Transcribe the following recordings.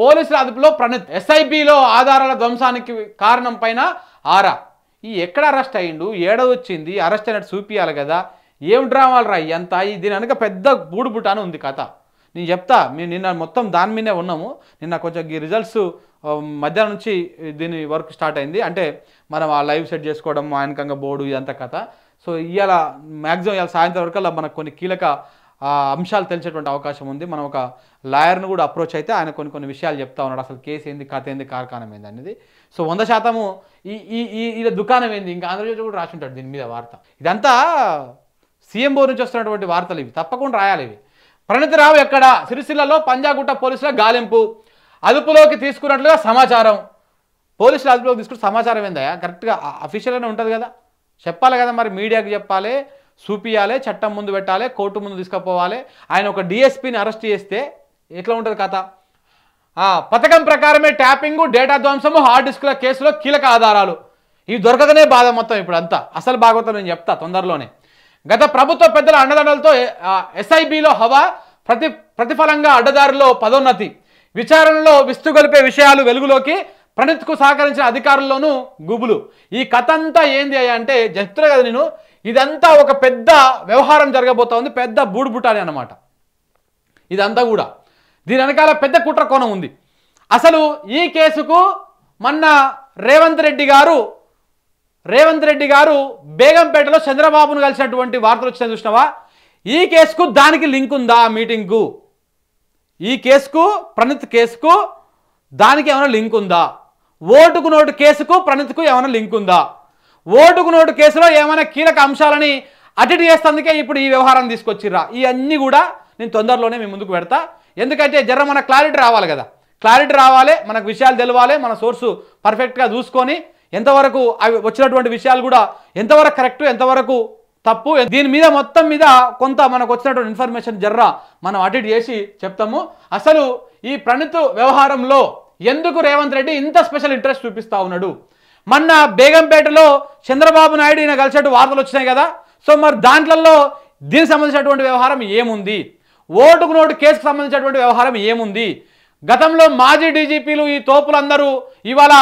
పోలీసుల అదుపులో ప్రణీత్ ఎస్ఐబిలో ఆధారాల ధ్వంసానికి కారణం పైన ఆరా ఈ ఎక్కడ అరెస్ట్ అయ్యిండు ఏడవచ్చింది అరెస్ట్ అయినట్టు చూపియాలి కదా ఏం డ్రామాలు రా ఎంత దీని వెనక పెద్ద బూడుబుటాను ఉంది కథ నేను చెప్తా మేము నిన్న మొత్తం దాని మీదే ఉన్నాము నిన్న కొంచెం ఈ రిజల్ట్స్ మధ్యాహ్నం నుంచి దీని వర్క్ స్టార్ట్ అయింది అంటే మనం ఆ లైవ్ సెట్ చేసుకోవడం ఆయనకంగా బోర్డు ఇదంతా కథ సో ఇవాళ మ్యాక్సిమం ఇవాళ సాయంత్రం వరకు మనకు కొన్ని కీలక అంశాలు తెలిసేటువంటి అవకాశం ఉంది మనం ఒక లాయర్ను కూడా అప్రోచ్ అయితే ఆయన కొన్ని కొన్ని విషయాలు చెప్తా ఉన్నాడు అసలు కేసు ఏంది కథ ఏంది కార్ఖానం ఏంది అనేది సో వంద శాతము ఈ ఈ ఈ దుకాణం ఏంది ఇంకా ఆంధ్రప్రదేశ్ కూడా రాసి ఉంటాడు దీని మీద వార్త ఇదంతా సీఎం బోర్ నుంచి వస్తున్నటువంటి వార్తలు ఇవి తప్పకుండా రాయాలి ఇవి ప్రణితిరావు ఎక్కడ సిరిసిల్లలో పంజాగుట్ట పోలీసుల గాలింపు అదుపులోకి తీసుకున్నట్లుగా సమాచారం పోలీసులు అదుపులోకి తీసుకున్న సమాచారం ఏందా కరెక్ట్గా అఫీషియల్గానే ఉంటుంది కదా చెప్పాలి కదా మరి మీడియాకి చెప్పాలి చూపియాలి చట్టం ముందు పెట్టాలి కోర్టు ముందు తీసుకుపోవాలి ఆయన ఒక డిఎస్పీని అరెస్ట్ చేస్తే ఎట్లా ఉంటుంది కథ పథకం ప్రకారమే ట్యాపింగ్ డేటా ధ్వంసము హార్డ్ డిస్క్ల కేసులో కీలక ఆధారాలు ఇవి దొరకదనే బాధ మొత్తం ఇప్పుడు అంతా అసలు భాగవతం నేను చెప్తా తొందరలోనే గత ప్రభుత్వ పెద్దల అండదండలతో ఎస్ఐబిలో హవా ప్రతి ప్రతిఫలంగా అడ్డదారిలో పదోన్నతి విచారణలో విస్తుగొలిపే విషయాలు వెలుగులోకి ప్రణిత్కు సహకరించిన అధికారుల్లోనూ గుబులు ఈ కథ అంతా ఏంది అంటే చెప్తున్నా కదా నేను ఇదంతా ఒక పెద్ద వ్యవహారం జరగబోతా ఉంది పెద్ద బూడుబుటాని అనమాట ఇదంతా కూడా దీని వెనకాల పెద్ద కుట్ర కోణం ఉంది అసలు ఈ కేసుకు మొన్న రేవంత్ రెడ్డి గారు రేవంత్ రెడ్డి గారు బేగంపేటలో చంద్రబాబును కలిసినటువంటి వార్తలు వచ్చిన చూసినావా ఈ కేసుకు దానికి లింక్ ఉందా ఆ మీటింగ్కు ఈ కేసుకు ప్రణిత్ కేసుకు దానికి ఏమైనా లింక్ ఉందా ఓటుకు నోటు కేసుకు ప్రణిత్కు ఏమైనా లింక్ ఉందా ఓటుకు నోటు కేసులో ఏమైనా కీలక అంశాలని అటెండ్ చేస్తేందుకే ఇప్పుడు ఈ వ్యవహారం తీసుకొచ్చిర్రా ఇవన్నీ కూడా నేను తొందరలోనే మీ ముందుకు పెడతా ఎందుకంటే జర మన క్లారిటీ రావాలి కదా క్లారిటీ రావాలి మనకు విషయాలు తెలవాలి మన సోర్సు పర్ఫెక్ట్గా చూసుకొని ఎంతవరకు అవి వచ్చినటువంటి విషయాలు కూడా ఎంతవరకు కరెక్ట్ ఎంతవరకు తప్పు దీని మీద మొత్తం మీద కొంత మనకు వచ్చినటువంటి ఇన్ఫర్మేషన్ జర్ర మనం అడిట్ చేసి చెప్తాము అసలు ఈ ప్రణిత్ వ్యవహారంలో ఎందుకు రేవంత్ రెడ్డి ఇంత స్పెషల్ ఇంట్రెస్ట్ చూపిస్తూ ఉన్నాడు మొన్న బేగంపేటలో చంద్రబాబు నాయుడు ఈయన కలిసినట్టు వార్తలు వచ్చినాయి కదా సో మరి దాంట్లలో దీనికి సంబంధించినటువంటి వ్యవహారం ఏముంది ఓటుకు నోటు కేసుకు సంబంధించినటువంటి వ్యవహారం ఏముంది గతంలో మాజీ డీజీపీలు ఈ తోపులందరూ ఇవాళ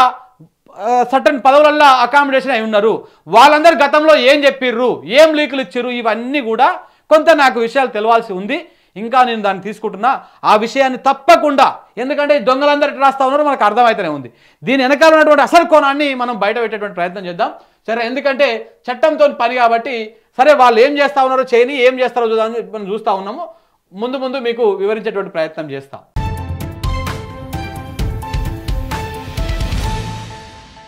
సటన్ పదవులల్లో అకామిడేషన్ అయి ఉన్నారు వాళ్ళందరూ గతంలో ఏం చెప్పిర్రు ఏం లీకులు ఇచ్చిర్రు ఇవన్నీ కూడా కొంత నాకు విషయాలు తెలవాల్సి ఉంది ఇంకా నేను దాన్ని తీసుకుంటున్నా ఆ విషయాన్ని తప్పకుండా ఎందుకంటే దొంగలందరూ రాస్తా ఉన్నారు మనకు అర్థమైతేనే ఉంది దీని వెనకాల ఉన్నటువంటి అసలు కోణాన్ని మనం బయట పెట్టేటువంటి ప్రయత్నం చేద్దాం సరే ఎందుకంటే చట్టంతో పని కాబట్టి సరే వాళ్ళు ఏం చేస్తూ ఉన్నారో చేయని ఏం చేస్తారో చూద్దామని మనం చూస్తూ ఉన్నాము ముందు ముందు మీకు వివరించేటువంటి ప్రయత్నం చేస్తాం